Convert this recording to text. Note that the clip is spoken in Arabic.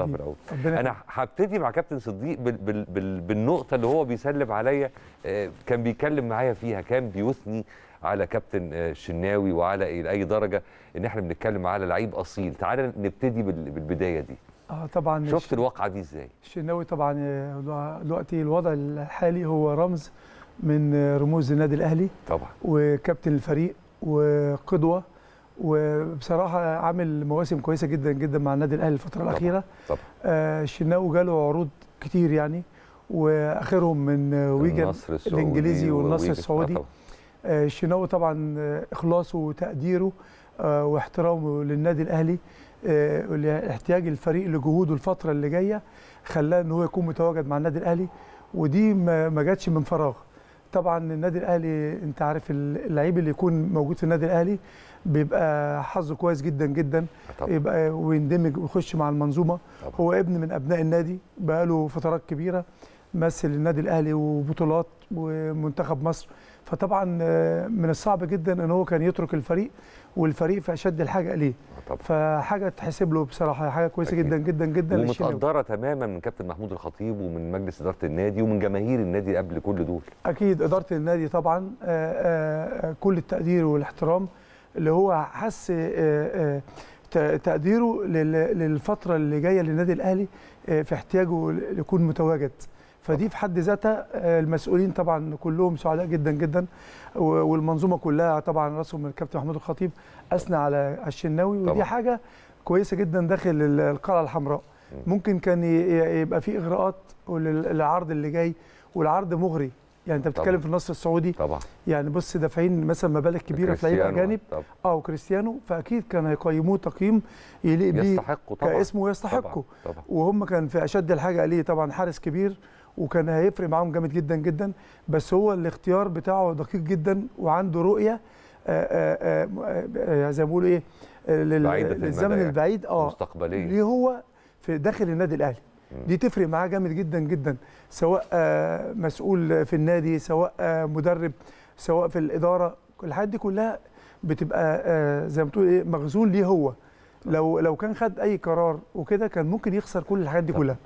انا هبتدي مع كابتن صديق بال بال بال بالنقطه اللي هو بيسلم عليا آه، كان بيتكلم معايا فيها كان بيثني على كابتن آه، الشناوي وعلى الى اي درجه ان احنا بنتكلم على لعيب اصيل تعال نبتدي بالبدايه دي اه طبعا شفت الواقعه دي ازاي الشناوي طبعا آه، دلوقتي الوضع الحالي هو رمز من رموز النادي الاهلي طبعا وكابتن الفريق وقدوه وبصراحه عامل مواسم كويسه جدا جدا مع النادي الاهلي الفتره طبعا. الاخيره طبعا آه، الشناوي جاله عروض كتير يعني واخرهم من ويجن الانجليزي والنصر السعودي آه، آه، الشناوي طبعا اخلاصه وتقديره واحترامه للنادي الاهلي احتياج الفريق لجهوده الفتره اللي جايه خلاه ان هو يكون متواجد مع النادي الاهلي ودي ما جاتش من فراغ طبعا النادي الاهلي انت عارف اللعيب اللي يكون موجود في النادي الاهلي بيبقى حظه كويس جدا جدا طبعا. يبقى ويندمج ويخش مع المنظومه طبعا. هو ابن من ابناء النادي بقاله فترات كبيره مثل النادي الاهلي وبطولات ومنتخب مصر فطبعا آه، من الصعب جدا ان هو كان يترك الفريق والفريق في اشد الحاجه اليه آه، طبعا. فحاجه تحسب له بصراحه حاجه كويسه جدا جدا جدا ومتقدره تماما من كابتن محمود الخطيب ومن مجلس اداره النادي ومن جماهير النادي قبل كل دول اكيد اداره النادي طبعا آه، كل التقدير والاحترام اللي هو حس تقديره للفتره اللي جايه للنادي الاهلي في احتياجه يكون متواجد فدي في حد ذاتها آه، المسؤولين طبعا كلهم سعداء جدا جدا والمنظومه كلها طبعا راسهم من الكابتن محمود الخطيب اثنى على الشناوي ودي طبعا. حاجه كويسه جدا داخل القلعه الحمراء ممكن كان يبقى في اغراءات للعرض اللي جاي والعرض مغري يعني انت بتتكلم في النصر السعودي طبعا يعني بص دافعين مثلا مبالغ كبيره في لعيبه اجانب اه وكريستيانو فاكيد كان هيقيموه تقييم يليق بيه يستحقه طبعا كاسمه يستحقه طبعا. وهم كان في اشد الحاجه ليه طبعا حارس كبير وكان هيفرق معاهم جامد جدا جدا بس هو الاختيار بتاعه دقيق جدا وعنده رؤيه آآ آه، آآ آه، آه، زي ما بيقولوا ايه للزمن يعني، البعيد اه مستقبليه ليه هو في داخل النادي الاهلي دي تفرق معاه جامد جدا جدا سواء مسؤول في النادي سواء مدرب سواء في الاداره الحاجات دي كلها بتبقى زي ما بتقول ايه مخزون ليه هو لو لو كان خد اي قرار وكده كان ممكن يخسر كل الحاجات دي كلها